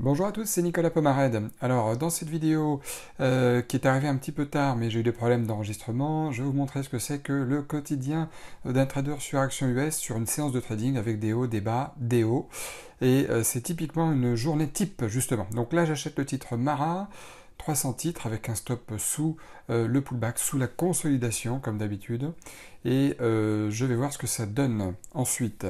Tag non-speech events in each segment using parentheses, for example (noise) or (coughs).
Bonjour à tous, c'est Nicolas Pomarède. Alors dans cette vidéo euh, qui est arrivée un petit peu tard mais j'ai eu des problèmes d'enregistrement, je vais vous montrer ce que c'est que le quotidien d'un trader sur action US sur une séance de trading avec des hauts, des bas, des hauts. Et euh, c'est typiquement une journée type justement. Donc là j'achète le titre Marin, 300 titres avec un stop sous euh, le pullback, sous la consolidation comme d'habitude. Et je vais voir ce que ça donne ensuite.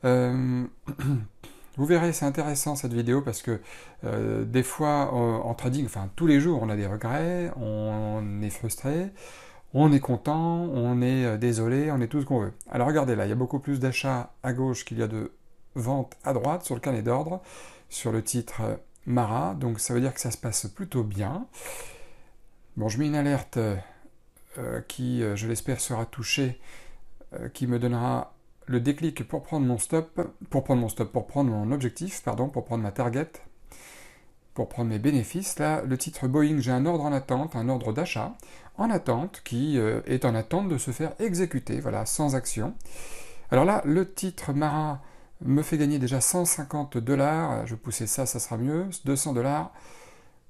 (clears throat) Vous verrez, c'est intéressant cette vidéo parce que euh, des fois en euh, trading, enfin tous les jours, on a des regrets, on est frustré, on est content, on est euh, désolé, on est tout ce qu'on veut. Alors regardez là, il y a beaucoup plus d'achats à gauche qu'il y a de ventes à droite sur le canet d'ordre, sur le titre Mara, donc ça veut dire que ça se passe plutôt bien. Bon, je mets une alerte qui, je l'espère, sera touchée, qui me donnera le déclic pour prendre mon stop, pour prendre mon stop, pour prendre mon objectif, pardon, pour prendre ma target, pour prendre mes bénéfices, là, le titre Boeing, j'ai un ordre en attente, un ordre d'achat, en attente, qui euh, est en attente de se faire exécuter, voilà, sans action. Alors là, le titre marin me fait gagner déjà 150 dollars, je vais pousser ça, ça sera mieux, 200 dollars,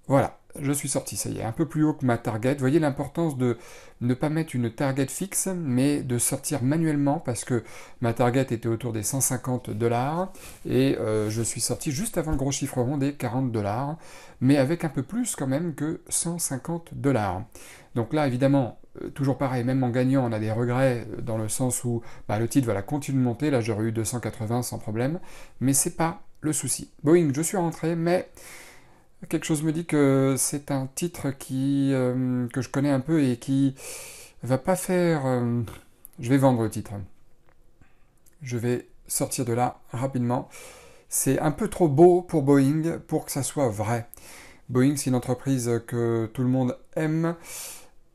voilà je suis sorti, ça y est, un peu plus haut que ma target. Vous voyez l'importance de ne pas mettre une target fixe, mais de sortir manuellement parce que ma target était autour des 150 dollars et euh, je suis sorti juste avant le gros chiffre rond des 40 dollars, mais avec un peu plus quand même que 150 dollars. Donc là, évidemment, euh, toujours pareil, même en gagnant, on a des regrets euh, dans le sens où bah, le titre voilà, continuer de monter. Là, j'aurais eu 280 sans problème, mais c'est pas le souci. Boeing, je suis rentré, mais Quelque chose me dit que c'est un titre qui, euh, que je connais un peu et qui va pas faire. Euh, je vais vendre le titre. Je vais sortir de là rapidement. C'est un peu trop beau pour Boeing pour que ça soit vrai. Boeing, c'est une entreprise que tout le monde aime.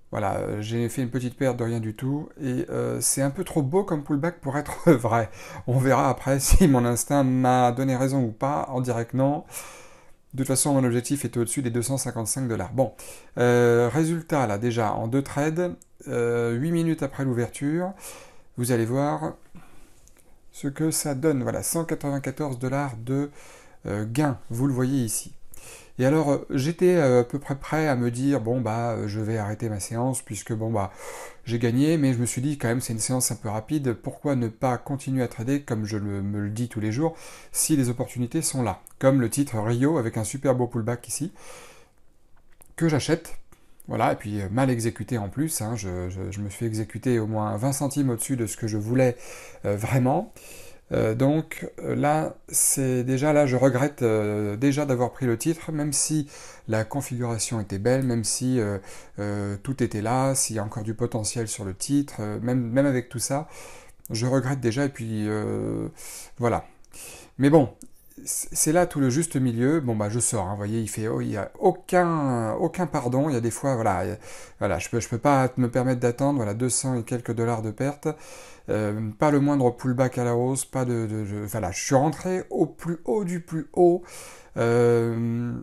Voilà, j'ai fait une petite perte de rien du tout et euh, c'est un peu trop beau comme pullback pour être (laughs) vrai. On verra après si mon instinct m'a donné raison ou pas. En direct, non. De toute façon, mon objectif était au-dessus des 255 dollars. Bon, euh, résultat là déjà en deux trades, 8 euh, minutes après l'ouverture, vous allez voir ce que ça donne. Voilà, 194 dollars de euh, gain, vous le voyez ici. Et alors, euh, j'étais euh, à peu près prêt à me dire, bon, bah, euh, je vais arrêter ma séance, puisque, bon, bah, j'ai gagné, mais je me suis dit, quand même, c'est une séance un peu rapide, pourquoi ne pas continuer à trader, comme je me le dis tous les jours, si les opportunités sont là Comme le titre Rio, avec un super beau pullback ici, que j'achète, voilà, et puis mal exécuté en plus, hein, je, me suis exécuté au moins 20 centimes au-dessus de ce que je voulais vraiment. Euh, donc euh, là, c'est déjà là, je regrette euh, déjà d'avoir pris le titre, même si la configuration était belle, même si tout était là, s'il y a encore du potentiel sur le titre, même, même avec tout ça, je regrette déjà. Et puis voilà. Mais bon, c'est là tout le juste milieu. Bon bah je sors, vous hein, voyez, il fait, oh, il y a aucun, aucun pardon. Il y a des fois, voilà, euh, voilà, je peux, je peux pas me permettre d'attendre, voilà, 200 et quelques dollars de perte, euh, pas le moindre pullback à la hausse, pas de, voilà, je suis rentré au plus haut du plus haut. Euh,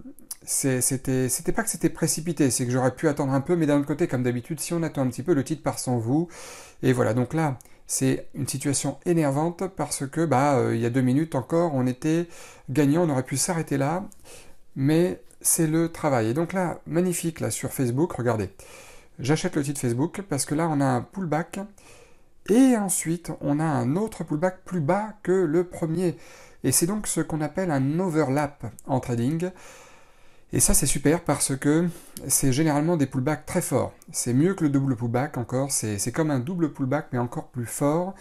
c'était, pas que c'était précipité, c'est que j'aurais pu attendre un peu, mais d'un autre côté, comme d'habitude, si on attend un petit peu, le titre part sans vous. Et voilà, donc là, c'est une situation énervante parce que bah euh, il y a deux minutes encore on était gagnant, on aurait pu s'arrêter là, mais c'est le travail. Et donc là, magnifique là sur Facebook, regardez. J'achète le titre Facebook parce que là on a un pullback et ensuite on a un autre pullback plus bas que le premier. Et c'est donc ce qu'on appelle un overlap en trading. Et ça, c'est super parce que c'est généralement des pullbacks très forts. C'est mieux que le double pullback encore. C'est comme un double pullback, mais encore plus fort,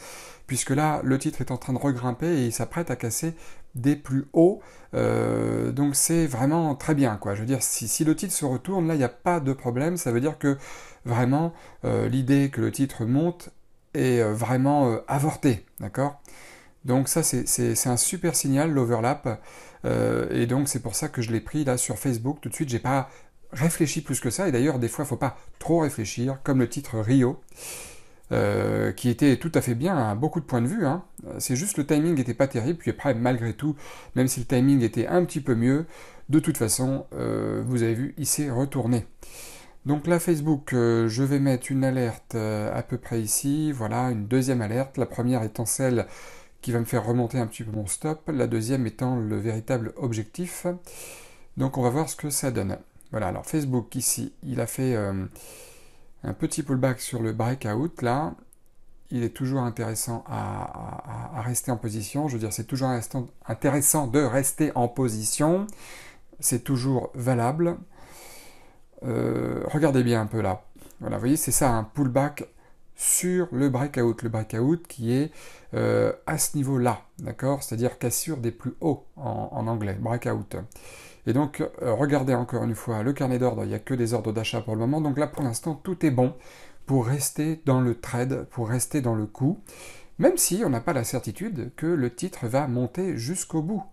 puisque là, le titre est en train de regrimper et il s'apprête à casser des plus hauts. Euh, donc c'est vraiment très bien, quoi. Je veux dire, si, le titre se retourne, là, il n'y a pas de problème. Ça veut dire que vraiment, euh, l'idée que le titre monte est euh, vraiment avortée, d'accord donc ça, c'est un super signal, l'overlap. Euh, et donc c'est pour ça que je l'ai pris là sur Facebook tout de suite. J'ai pas réfléchi plus que ça. Et d'ailleurs, des fois, il faut pas trop réfléchir, comme le titre Rio. Euh, qui était tout à fait bien à beaucoup de points de vue. Hein. C'est juste le timing n'était pas terrible, puis après, malgré tout, même si le timing était un petit peu mieux, de toute façon, euh, vous avez vu, il s'est retourné. Donc là, Facebook, je vais mettre une alerte à peu près ici, voilà, une deuxième alerte, la première étant celle qui va me faire remonter un petit peu mon stop, la deuxième étant le véritable objectif. Donc on va voir ce que ça donne. Voilà, alors Facebook ici, il a fait euh, un petit pullback sur le breakout là. Il est toujours intéressant à, rester en position. Je veux dire, c'est toujours intéressant de rester en position. C'est toujours valable. Euh, regardez bien un peu là. Voilà, vous voyez, c'est ça, un pullback sur le breakout, le breakout qui est euh, à ce niveau-là, d'accord C'est-à-dire cassure des plus hauts en, anglais, breakout. Et donc, euh, regardez encore une fois le carnet d'ordre, il n'y a que des ordres d'achat pour le moment, donc là pour l'instant tout est bon pour rester dans le trade, pour rester dans le coup, même si on n'a pas la certitude que le titre va monter jusqu'au bout,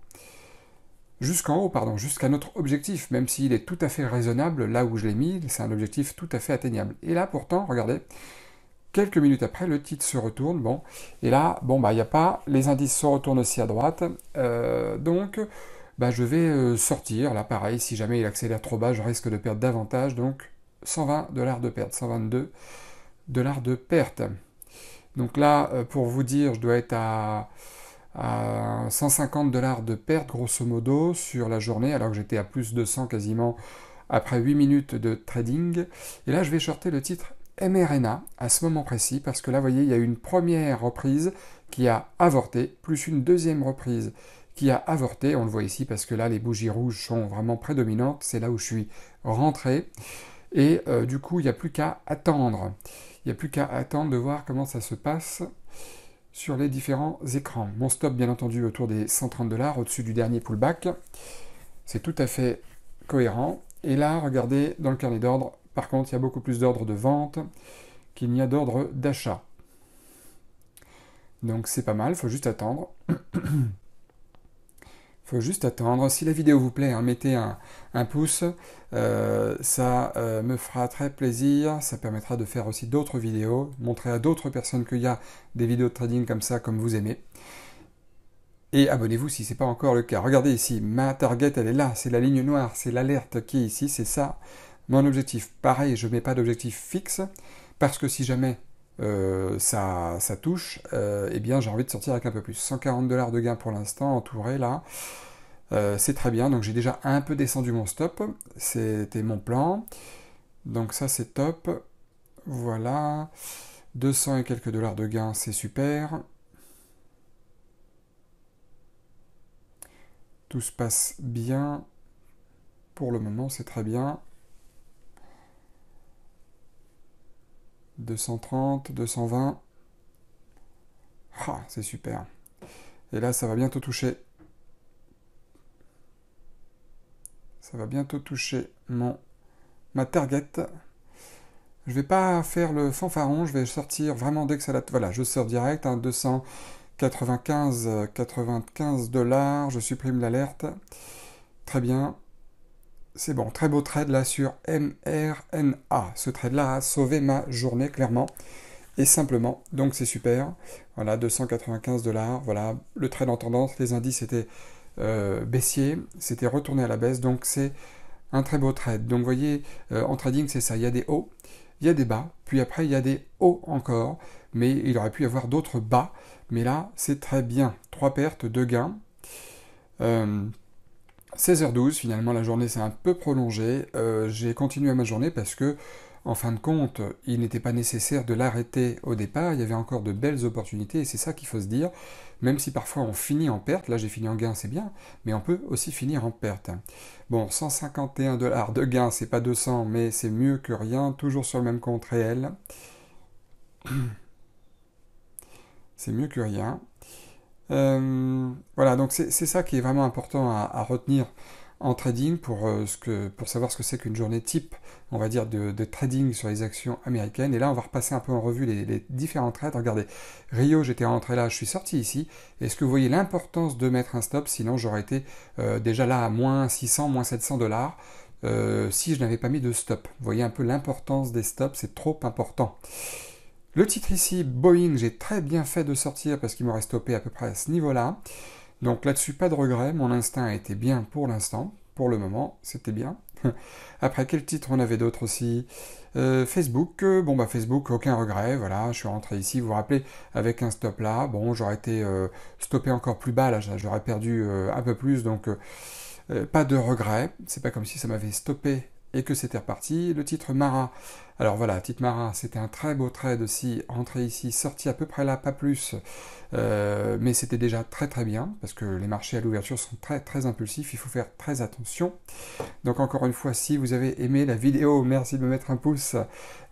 jusqu'en haut, pardon, jusqu'à notre objectif, même s'il est tout à fait raisonnable, là où je l'ai mis, c'est un objectif tout à fait atteignable. Et là, pourtant, regardez, Quelques minutes après, le titre se retourne, bon, et là, bon, bah, il n'y a pas, les indices se retournent aussi à droite, euh, donc, bah, je vais euh, sortir, là, pareil, si jamais il accélère trop bas, je risque de perdre davantage, donc, 120 dollars de perte, 122 dollars de perte. Donc là, euh, pour vous dire, je dois être à, 150 dollars de perte, grosso modo, sur la journée, alors que j'étais à plus de 100 quasiment après 8 minutes de trading. Et là, je vais shorter le titre mRNA à ce moment précis, parce que là, vous voyez, il y a une première reprise qui a avorté, plus une deuxième reprise qui a avorté. On le voit ici parce que là, les bougies rouges sont vraiment prédominantes. C'est là où je suis rentré. Et euh, du coup, il n'y a plus qu'à attendre. Il n'y a plus qu'à attendre de voir comment ça se passe sur les différents écrans. Mon stop, bien entendu, autour des 130 dollars, au-dessus du dernier pullback. C'est tout à fait cohérent. Et là, regardez dans le carnet d'ordre, par contre, il y a beaucoup plus d'ordres de vente qu'il n'y a d'ordres d'achat. Donc c'est pas mal, faut juste attendre. (coughs) faut juste attendre. Si la vidéo vous plaît, hein, mettez un, pouce. Euh, ça euh, me fera très plaisir. Ça permettra de faire aussi d'autres vidéos, montrer à d'autres personnes qu'il y a des vidéos de trading comme ça, comme vous aimez. Et abonnez-vous si ce n'est pas encore le cas. Regardez ici, ma target, elle est là. C'est la ligne noire, c'est l'alerte qui est ici. C'est ça mon objectif, pareil, je ne mets pas d'objectif fixe, parce que si jamais euh, ça, touche, euh, eh bien j'ai envie de sortir avec un peu plus. 140 dollars de gain pour l'instant, entouré là. Euh, c'est très bien, donc j'ai déjà un peu descendu mon stop, c'était mon plan. Donc ça c'est top. Voilà. 200 et quelques dollars de gain, c'est super. Tout se passe bien. Pour le moment, c'est très bien. 230, 220. Ah, c'est super. Et là, ça va bientôt toucher. Ça va bientôt toucher mon ma target. Je vais pas faire le fanfaron, je vais sortir vraiment dès que ça la... Voilà, je sors direct, hein, 295, 95 dollars, je supprime l'alerte. Très bien. C'est bon, très beau trade là sur MRNA. Ce trade là a sauvé ma journée clairement et simplement. Donc c'est super. Voilà, 295 dollars. Voilà, le trade en tendance, les indices étaient euh, baissiers, c'était retourné à la baisse. Donc c'est un très beau trade. Donc vous voyez, euh, en trading, c'est ça. Il y a des hauts, il y a des bas, puis après il y a des hauts encore, mais il aurait pu y avoir d'autres bas. Mais là, c'est très bien. Trois pertes, deux gains. Euh, 16h12, finalement la journée s'est un peu prolongée. Euh, j'ai continué ma journée parce que, en fin de compte, il n'était pas nécessaire de l'arrêter au départ. Il y avait encore de belles opportunités et c'est ça qu'il faut se dire. Même si parfois on finit en perte, là j'ai fini en gain, c'est bien, mais on peut aussi finir en perte. Bon, 151 dollars de gain, c'est pas 200, mais c'est mieux que rien, toujours sur le même compte réel. (clears throat) C'est mieux que rien. Euh, voilà, donc c'est ça qui est vraiment important à, retenir en trading pour, euh, ce que, pour savoir ce que c'est qu'une journée type, on va dire, de, trading sur les actions américaines. Et là, on va repasser un peu en revue les, différents trades. Regardez, Rio, j'étais rentré là, je suis sorti ici. Est-ce que vous voyez l'importance de mettre un stop Sinon, j'aurais été euh, déjà là à moins 600, moins 700 dollars. si je n'avais pas mis de stop. Vous voyez un peu l'importance des stops, c'est trop important. Le titre ici, Boeing, j'ai très bien fait de sortir parce qu'il m'aurait stoppé à peu près à ce niveau-là. Donc là-dessus, pas de regret, mon instinct a été bien pour l'instant, pour le moment, c'était bien. (laughs) Après, quel titre on avait d'autres aussi euh, Facebook, euh, bon bah Facebook, aucun regret, voilà, je suis rentré ici, vous vous rappelez, avec un stop là, bon, j'aurais été euh, stoppé encore plus bas, là, j'aurais perdu un peu plus, donc pas de regret, c'est pas comme si ça m'avait stoppé et que c'était reparti. Le titre Mara. Alors voilà, titre Mara, c'était un très beau trade aussi, entré ici, sorti à peu près là, pas plus, euh, mais c'était déjà très très bien, parce que les marchés à l'ouverture sont très très impulsifs, il faut faire très attention. Donc encore une fois, si vous avez aimé la vidéo, merci de me mettre un pouce,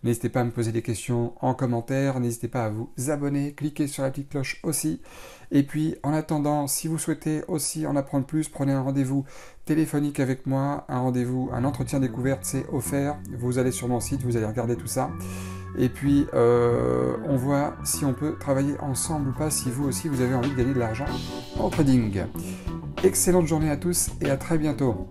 n'hésitez pas à me poser des questions en commentaire, n'hésitez pas à vous abonner, cliquez sur la petite cloche aussi, et puis, en attendant, si vous souhaitez aussi en apprendre plus, prenez un rendez-vous téléphonique avec moi, un rendez-vous, un entretien découverte, c'est offert. Vous allez sur mon site, vous allez regarder tout ça. Et puis, euh, on voit si on peut travailler ensemble ou pas, si vous aussi, vous avez envie de gagner de l'argent en trading. Excellente journée à tous et à très bientôt.